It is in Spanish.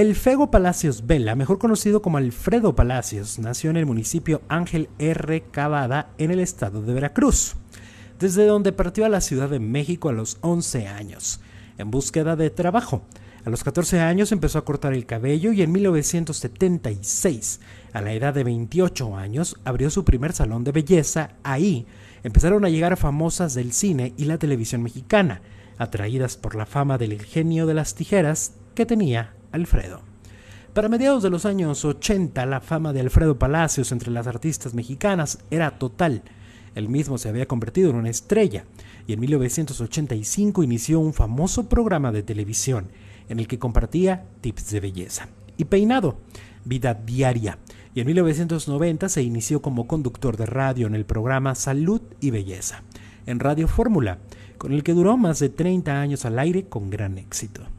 El Fego Palacios Vela, mejor conocido como Alfredo Palacios, nació en el municipio Ángel R. Cavada en el estado de Veracruz, desde donde partió a la Ciudad de México a los 11 años, en búsqueda de trabajo. A los 14 años empezó a cortar el cabello y en 1976, a la edad de 28 años, abrió su primer salón de belleza. Ahí empezaron a llegar famosas del cine y la televisión mexicana, atraídas por la fama del genio de las tijeras que tenía Alfredo. Para mediados de los años 80, la fama de Alfredo Palacios entre las artistas mexicanas era total. Él mismo se había convertido en una estrella y en 1985 inició un famoso programa de televisión en el que compartía tips de belleza y peinado, vida diaria. Y en 1990 se inició como conductor de radio en el programa Salud y Belleza, en Radio Fórmula, con el que duró más de 30 años al aire con gran éxito.